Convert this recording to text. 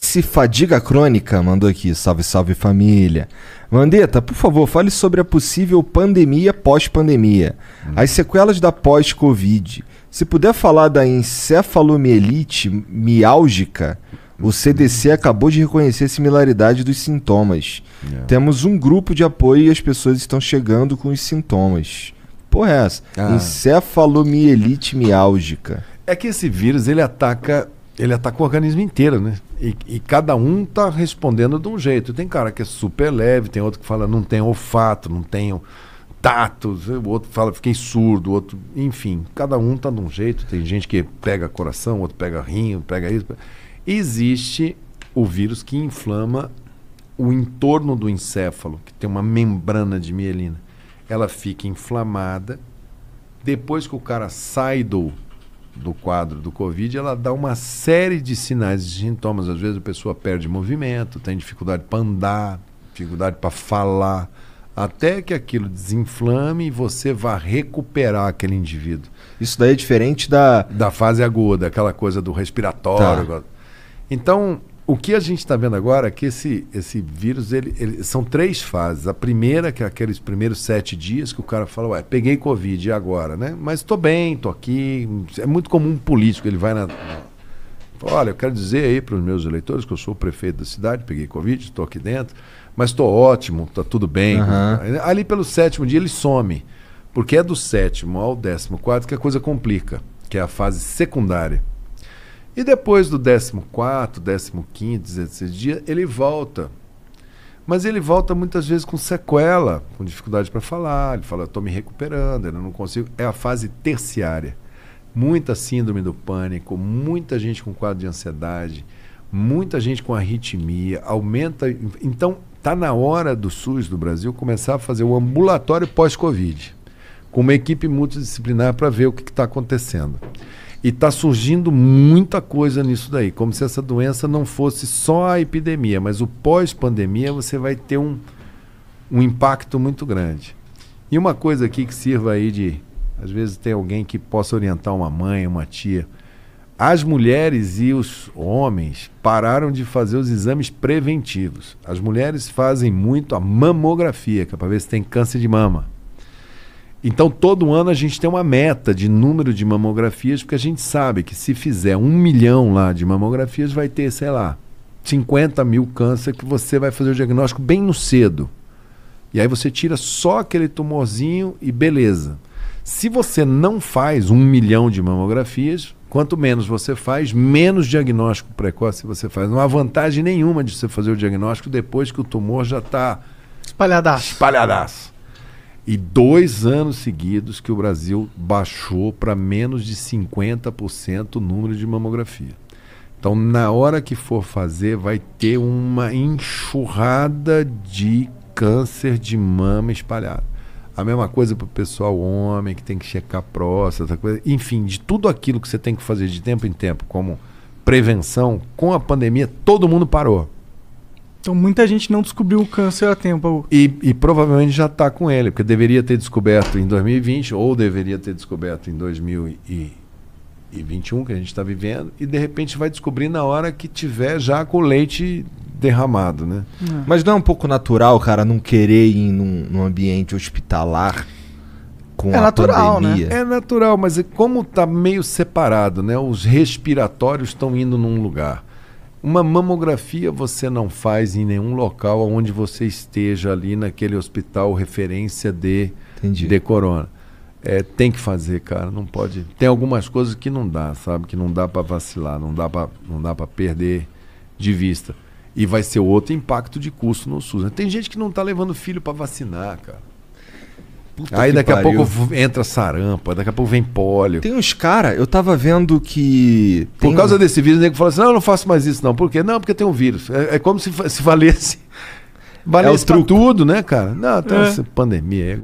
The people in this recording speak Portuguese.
Se fadiga crônica mandou aqui, salve salve família. Mandeta, por favor, fale sobre a possível pandemia pós-pandemia, hum. as sequelas da pós-Covid. Se puder falar da encefalomielite miálgica, o CDC hum. acabou de reconhecer a similaridade dos sintomas. É. Temos um grupo de apoio e as pessoas estão chegando com os sintomas. Porra, é essa? Ah. Encefalomielite miálgica. É que esse vírus ele ataca ele ataca tá o organismo inteiro, né? E, e, cada um tá respondendo de um jeito. Tem cara que é super leve, tem outro que fala não tem olfato, não tenho tato, o outro fala fiquei surdo, o outro, enfim, cada um tá de um jeito. Tem gente que pega coração, outro pega rim, pega isso. Existe o vírus que inflama o entorno do encéfalo, que tem uma membrana de mielina. Ela fica inflamada. Depois que o cara sai do do quadro do Covid, ela dá uma série de sinais e sintomas. Às vezes a pessoa perde movimento, tem dificuldade para andar, dificuldade para falar, até que aquilo desinflame e você vá recuperar aquele indivíduo. Isso daí é diferente da. Da fase aguda, aquela coisa do respiratório. Tá. Então, o que a gente está vendo agora é que esse, esse vírus, ele, ele, são três fases. A primeira, que é aqueles primeiros sete dias que o cara fala, ué, peguei Covid, e agora, né? Mas estou bem, estou aqui. É muito comum um político, ele vai na... Olha, eu quero dizer aí para os meus eleitores que eu sou o prefeito da cidade, peguei Covid, estou aqui dentro, mas estou ótimo, está tudo bem. Uhum. Ali pelo sétimo dia ele some, porque é do sétimo ao décimo quarto que a coisa complica, que é a fase secundária. E depois do 14, 15, 16 dia, ele volta. Mas ele volta muitas vezes com sequela, com dificuldade para falar. Ele fala, estou me recuperando, eu não consigo. É a fase terciária. Muita síndrome do pânico, muita gente com quadro de ansiedade, muita gente com arritmia, aumenta. Então, está na hora do SUS do Brasil começar a fazer o ambulatório pós-Covid, com uma equipe multidisciplinar para ver o que está acontecendo. E está surgindo muita coisa nisso daí, como se essa doença não fosse só a epidemia, mas o pós-pandemia você vai ter um, um impacto muito grande. E uma coisa aqui que sirva aí de. Às vezes tem alguém que possa orientar uma mãe, uma tia. As mulheres e os homens pararam de fazer os exames preventivos. As mulheres fazem muito a mamografia, que é para ver se tem câncer de mama. Então, todo ano a gente tem uma meta de número de mamografias, porque a gente sabe que se fizer um milhão lá de mamografias, vai ter, sei lá, 50 mil câncer que você vai fazer o diagnóstico bem no cedo. E aí você tira só aquele tumorzinho e beleza. Se você não faz um milhão de mamografias, quanto menos você faz, menos diagnóstico precoce você faz. Não há vantagem nenhuma de você fazer o diagnóstico depois que o tumor já está espalhadaço. espalhadaço. E dois anos seguidos que o Brasil baixou para menos de 50% o número de mamografia. Então, na hora que for fazer, vai ter uma enxurrada de câncer de mama espalhado. A mesma coisa para o pessoal homem que tem que checar próstata, coisa. enfim, de tudo aquilo que você tem que fazer de tempo em tempo, como prevenção, com a pandemia, todo mundo parou. Então muita gente não descobriu o câncer a tempo. E, e provavelmente já está com ele, porque deveria ter descoberto em 2020 ou deveria ter descoberto em 2021 que a gente está vivendo e de repente vai descobrir na hora que tiver já com o leite derramado, né? É. Mas não é um pouco natural, cara, não querer ir num, num ambiente hospitalar? com é a natural, né? pandemia. Né? É natural, mas é como está meio separado, né? Os respiratórios estão indo num lugar, uma mamografia você não faz em nenhum local onde você esteja ali naquele hospital referência de, de corona. É, tem que fazer, cara, não pode. Tem algumas coisas que não dá, sabe? Que não dá para vacilar, não dá para não dá para perder de vista. E vai ser outro impacto de custo no SUS. Né? Tem gente que não tá levando filho para vacinar, cara. Puta Aí daqui pariu. a pouco entra sarampa, daqui a pouco vem pólio. Tem uns caras, eu tava vendo que. Por causa desse vírus, o nego falou assim: não, eu não faço mais isso, não. Por quê? Não, porque tem um vírus. É, é como se, se valesse. É valesse é pra tudo, né, cara? Não, tem é. essa pandemia aí.